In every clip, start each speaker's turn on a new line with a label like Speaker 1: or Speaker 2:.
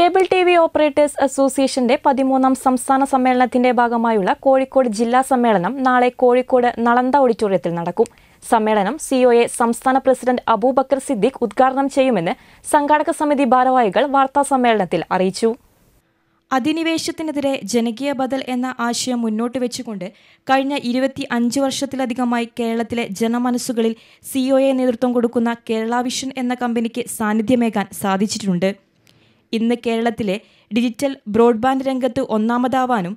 Speaker 1: cable T V operators അസോസിയേഷന്റെ പതിമൂന്നാം സംസ്ഥാന സമ്മേളനത്തിന്റെ ഭാഗമായുള്ള കോഴിക്കോട് ജില്ലാ സമ്മേളനം നാളെ കോഴിക്കോട് നളന്ത ഓഡിറ്റോറിയത്തിൽ നടക്കും സമ്മേളനം സിഒഎ സംസ്ഥാന പ്രസിഡന്റ് അബൂബക്കർ സിദ്ദിഖ് ഉദ്ഘാടനം ചെയ്യുമെന്ന് സംഘാടക സമിതി ഭാരവാഹികൾ വാർത്താ സമ്മേളനത്തിൽ അറിയിച്ചു അധിനിവേശത്തിനെതിരെ ജനകീയ ബദൽ എന്ന ആശയം മുന്നോട്ട് വെച്ചുകൊണ്ട് കഴിഞ്ഞ ഇരുപത്തി അഞ്ച് വർഷത്തിലധികമായി കേരളത്തിലെ ജനമനസ്സുകളിൽ സിഒഎ നേതൃത്വം കൊടുക്കുന്ന കേരള വിഷൻ എന്ന കമ്പനിക്ക് സാന്നിധ്യമേകാൻ സാധിച്ചിട്ടുണ്ട് ഇന്ന് കേരളത്തിലെ ഡിജിറ്റൽ ബ്രോഡ്ബാൻഡ് രംഗത്ത് ഒന്നാമതാവാനും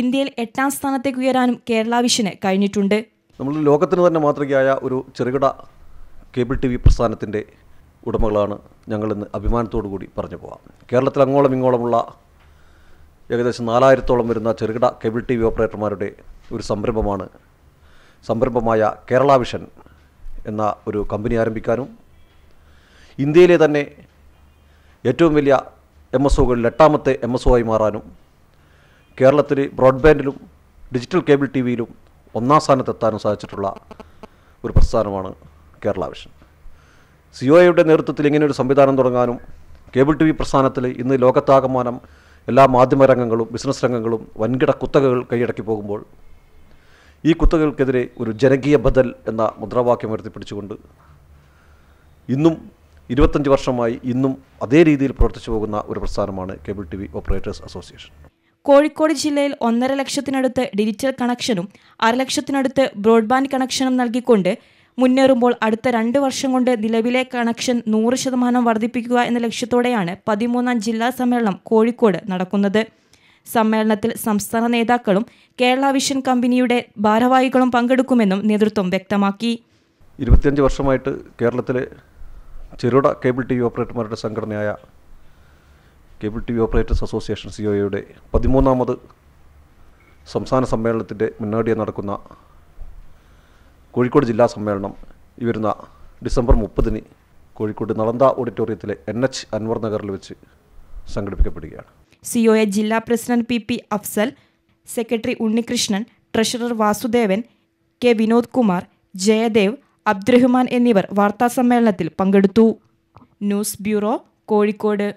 Speaker 1: ഇന്ത്യയിൽ എട്ടാം സ്ഥാനത്തേക്ക് ഉയരാനും കേരള വിഷന് കഴിഞ്ഞിട്ടുണ്ട്
Speaker 2: നമ്മൾ ലോകത്തിന് തന്നെ മാതൃകയായ ഒരു ചെറുകിട കേബിൾ ടി വി പ്രസ്ഥാനത്തിൻ്റെ ഉടമകളാണ് ഞങ്ങളിന്ന് അഭിമാനത്തോടു കൂടി പറഞ്ഞു പോകാം കേരളത്തിൽ അങ്ങോളം ഇങ്ങോളമുള്ള ഏകദേശം നാലായിരത്തോളം വരുന്ന ചെറുകിട കേബിൾ ടി വി ഓപ്പറേറ്റർമാരുടെ ഒരു സംരംഭമാണ് സംരംഭമായ കേരള വിഷൻ എന്ന ഒരു കമ്പനി ആരംഭിക്കാനും ഇന്ത്യയിലെ തന്നെ ഏറ്റവും വലിയ എം എസ് ഒകളിൽ എട്ടാമത്തെ എം എസ് ഒ ആയി മാറാനും കേരളത്തിൽ ബ്രോഡ്ബാൻഡിലും ഡിജിറ്റൽ കേബിൾ ടി വിയിലും ഒന്നാം സ്ഥാനത്തെത്താനും സാധിച്ചിട്ടുള്ള ഒരു പ്രസ്ഥാനമാണ് കേരള വിഷൻ സി ഒ എയുടെ നേതൃത്വത്തിൽ ഇങ്ങനെ ഒരു സംവിധാനം തുടങ്ങാനും കേബിൾ ടി വി പ്രസ്ഥാനത്തിൽ ഇന്ന് ലോകത്താകമാനം എല്ലാ മാധ്യമരംഗങ്ങളും ബിസിനസ് രംഗങ്ങളും വൻകിട കുത്തകകൾ കൈയടക്കി പോകുമ്പോൾ ഈ കുത്തകകൾക്കെതിരെ ഒരു ജനകീയ ബദൽ എന്ന മുദ്രാവാക്യം ഉയർത്തിപ്പിടിച്ചുകൊണ്ട് ഇന്നും ഇരുപത്തഞ്ച് വർഷമായി ഇന്നും അതേ രീതിയിൽ പ്രവർത്തിച്ചു പോകുന്ന ഒരു പ്രസ്ഥാനമാണ് cable T V operators association
Speaker 1: Kozhikode ജില്ലയിൽ ഒന്നര ലക്ഷത്തിനടുത്ത് ഡിജിറ്റൽ കണക്ഷനും അരലക്ഷത്തിനടുത്ത് ബ്രോഡ്ബാൻഡ് കണക്ഷനും നൽകിക്കൊണ്ട് മുന്നേറുമ്പോൾ അടുത്ത രണ്ട് വർഷം കൊണ്ട് നിലവിലെ കണക്ഷൻ നൂറ് ശതമാനം വർദ്ധിപ്പിക്കുക എന്ന ലക്ഷ്യത്തോടെയാണ് പതിമൂന്നാം ജില്ലാ സമ്മേളനം കോഴിക്കോട് നടക്കുന്നത് സമ്മേളനത്തിൽ സംസ്ഥാന നേതാക്കളും കേരള വിഷൻ കമ്പനിയുടെ ഭാരവാഹികളും പങ്കെടുക്കുമെന്നും നേതൃത്വം വ്യക്തമാക്കി
Speaker 2: ഇരുപത്തിയഞ്ച് വർഷമായിട്ട് കേരളത്തിലെ ചെറുകിട കേബിൾ ടി വി ഓപ്പറേറ്റർമാരുടെ സംഘടനയായ cable T V operators association C ഒയുടെ പതിമൂന്നാമത് സംസ്ഥാന സമ്മേളനത്തിൻ്റെ മുന്നോടിയായി നടക്കുന്ന കോഴിക്കോട് ജില്ലാ സമ്മേളനം ഈ വരുന്ന ഡിസംബർ മുപ്പതിന് കോഴിക്കോട് നളന്ത ഓഡിറ്റോറിയത്തിലെ എൻ എച്ച് അൻവർ നഗറിൽ വെച്ച് സംഘടിപ്പിക്കപ്പെടുകയാണ്
Speaker 1: സി ഒ എ ജില്ലാ president P P Afsal secretary Unnikrishnan treasurer Vasudevan K Vinod Kumar Jayadev Abdurahman എന്നിവർ വാർത്താസമ്മേളനത്തിൽ പങ്കെടുത്തു ന്യൂസ് ബ്യൂറോ കോഴിക്കോട്